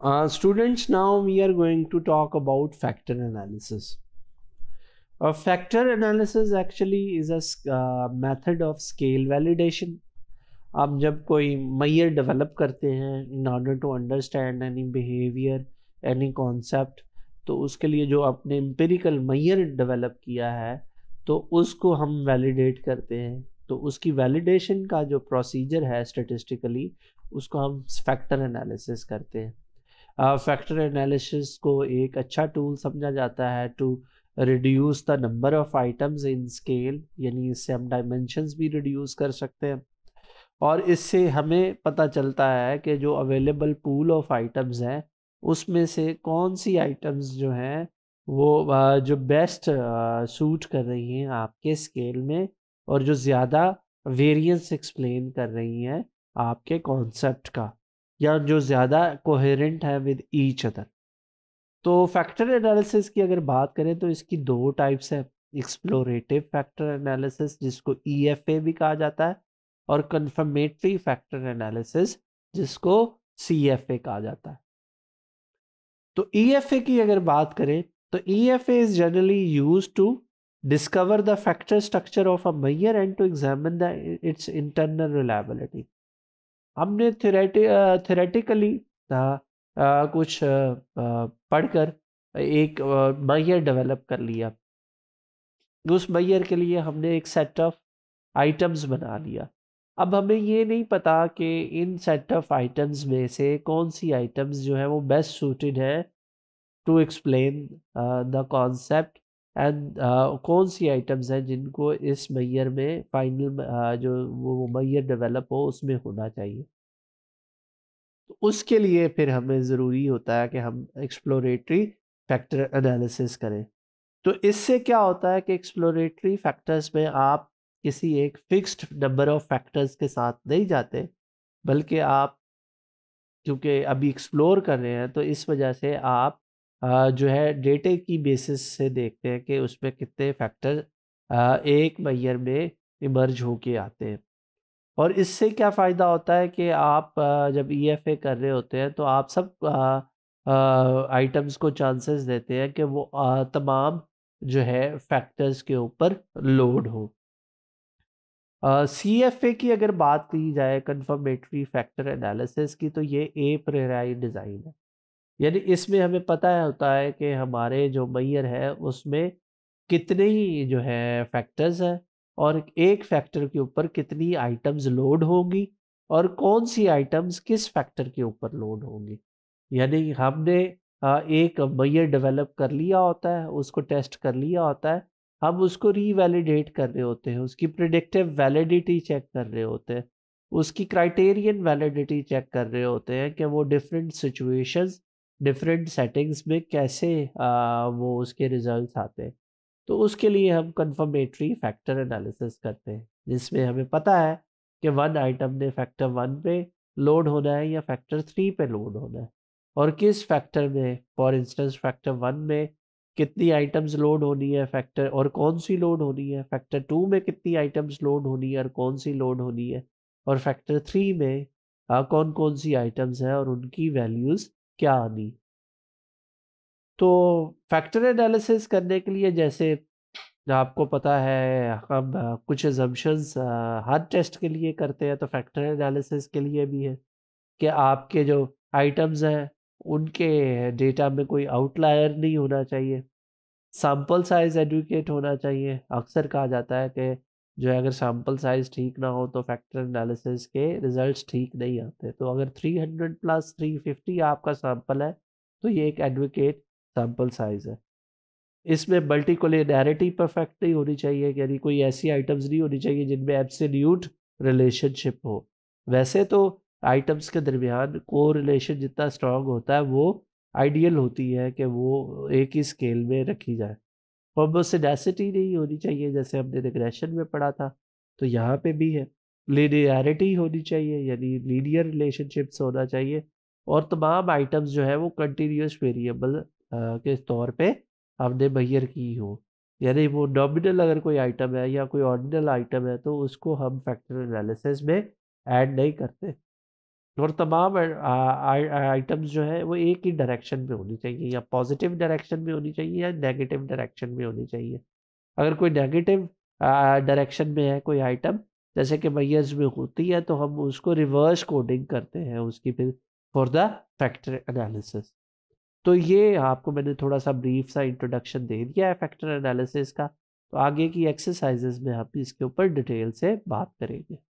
Uh, students, now we are going to talk about factor analysis. A factor analysis actually is a uh, method of scale validation. आप जब कोई मैयर develop करते हैं in order to understand any behaviour any concept तो उसके लिए जो आपने एम्पेरिकल मैयर डेवलप किया है तो उसको हम वैलिडेट करते हैं तो उसकी वैलिडेशन का जो प्रोसीजर है स्टेटिस्टिकली उसको हम फैक्टर एनालिसिस करते हैं फैक्टर uh, एनालिसिस को एक अच्छा टूल समझा जाता है to reduce the number of items in scale यानी इससे हम डायमेंशंस भी रिड्यूस कर सकते हैं और इससे हमें पता चलता है कि जो अवेलेबल पूल ऑफ आइटम्स हैं उसमें से कौन सी आइटम्स जो हैं वो uh, जो बेस्ट सूट uh, कर रही हैं आपके स्केल में और जो ज़्यादा वेरिएंस एक्सप्लेन कर रही हैं आपके कॉन्सेप्ट का या जो ज़्यादा कोहेरेंट है विद ईच अदर तो फैक्टर एनालिसिस की अगर बात करें तो इसकी दो टाइप्स है एक्सप्लोरेटिव फैक्टर एनालिसिस जिसको ई e भी कहा जाता है और कन्फर्मेटरी फैक्टर एनालिसिस जिसको सी कहा जाता है तो ई e की अगर बात करें तो E is generally use to discover the factor structure of a measure and to examine the its internal reliability हमने थेरेटिकली कुछ पढ़कर एक मैयर डेवलप कर लिया उस मैयर के लिए हमने एक सेट ऑफ आइटम्स बना लिया अब हमें ये नहीं पता कि इन सेट ऑफ आइटम्स में से कौन सी आइटम्स जो है वो बेस्ट सूटेड है to explain the concept and uh, कौन सी आइटम्स हैं जिनको इस मैयर में फाइनल uh, जो वो मैयर डेवलप हो उसमें होना चाहिए तो उसके लिए फिर हमें ज़रूरी होता है कि हम एक्सप्लोरेटरी फैक्टर एनालिसिस करें तो इससे क्या होता है कि एक्सप्लोरेटरी फैक्टर्स में आप किसी एक फिक्स्ड नंबर ऑफ फैक्टर्स के साथ नहीं जाते बल्कि आप क्योंकि अभी एक्सप्लोर कर रहे हैं तो इस वजह से आप जो है डेटे की बेसिस से देखते हैं कि उसमें कितने फैक्टर एक मैयर में इमर्ज होके आते हैं और इससे क्या फ़ायदा होता है कि आप जब ई एफ ए कर रहे होते हैं तो आप सब आइटम्स को चांसेस देते हैं कि वो तमाम जो है फैक्टर्स के ऊपर लोड हो सी एफ ए की अगर बात की जाए कन्फर्मेटरी फैक्टर एनालिसिस की तो ये ए प्रेराई डिज़ाइन है यानी इसमें हमें पता होता है कि हमारे जो मैयर है उसमें कितने ही जो है फैक्टर्स हैं और एक फैक्टर के ऊपर कितनी आइटम्स लोड होंगी और कौन सी आइटम्स किस फैक्टर के ऊपर लोड होंगी यानी हमने एक मैयर डेवलप कर लिया होता है उसको टेस्ट कर लिया होता है हम उसको रीवैलिडेट कर रहे होते हैं उसकी प्रिडिक्टिव वैलिडिटी चेक कर रहे होते हैं उसकी क्राइटेरियन वैलिडिटी चेक कर रहे होते हैं कि वो डिफरेंट सिचुएशंस डिफरेंट सेटिंग्स में कैसे आ, वो उसके रिजल्ट्स आते हैं तो उसके लिए हम कन्फर्मेटरी फैक्टर एनालिसिस करते हैं जिसमें हमें पता है कि वन आइटम ने फैक्टर वन पे लोड होना है या फैक्टर थ्री पे लोड होना है और किस फैक्टर में फॉर इंस्टेंस फैक्टर वन में कितनी आइटम्स लोड होनी है फैक्टर और कौन सी लोड होनी है फैक्टर टू में कितनी आइटम्स लोड होनी है और कौन सी लोड होनी है और फैक्टर थ्री में आ, कौन कौन सी आइटम्स हैं और उनकी वैल्यूज़ क्या आनी तो फैक्टर एनालिसिस करने के लिए जैसे आपको पता है हम कुछ एजम्पन्स हर टेस्ट के लिए करते हैं तो फैक्टर एनालिसिस के लिए भी है कि आपके जो आइटम्स हैं उनके डेटा में कोई आउटलायर नहीं होना चाहिए सैम्पल साइज एडुकेट होना चाहिए अक्सर कहा जाता है कि जो है अगर सैम्पल साइज ठीक ना हो तो फैक्टर एनालिसिस के रिजल्ट्स ठीक नहीं आते तो अगर 300 प्लस 350 आपका सैम्पल है तो ये एक एडवोकेट सैम्पल साइज़ है इसमें मल्टीकोलिनैरिटी परफेक्ट नहीं होनी चाहिए यानी कोई ऐसी आइटम्स नहीं होनी चाहिए जिनमें एब्सोल्यूट रिलेशनशिप हो वैसे तो आइटम्स के दरमियान को रिलेशन जितना स्ट्रांग होता है वो आइडियल होती है कि वो एक ही स्केल में रखी जाए होमोसिडेसिटी नहीं होनी चाहिए जैसे हमने रिग्रेशन में पढ़ा था तो यहाँ पे भी है लीनियरिटी होनी चाहिए यानी लीनियर रिलेशनशिप्स होना चाहिए और तमाम आइटम्स जो है वो कंटिन्यूस वेरिएबल के तौर पे हमने मैयर की हो यानी वो नॉमिनल अगर कोई आइटम है या कोई ऑर्डिनल आइटम है तो उसको हम फैक्टर एनालिसिस में ऐड नहीं करते और तमाम आइटम्स जो है वो एक ही डायरेक्शन में होनी चाहिए या पॉजिटिव डायरेक्शन में होनी चाहिए या नेगेटिव डायरेक्शन में होनी चाहिए अगर कोई नेगेटिव डायरेक्शन में है कोई आइटम जैसे कि मैयर्स में होती है तो हम उसको रिवर्स कोडिंग करते हैं उसकी फिर फॉर द फैक्टर एनालिसिस तो ये आपको मैंने थोड़ा सा ब्रीफ सा इंट्रोडक्शन दे दिया है फैक्टर एनालिसिस का तो आगे की एक्सरसाइजेज में हम इसके ऊपर डिटेल से बात करेंगे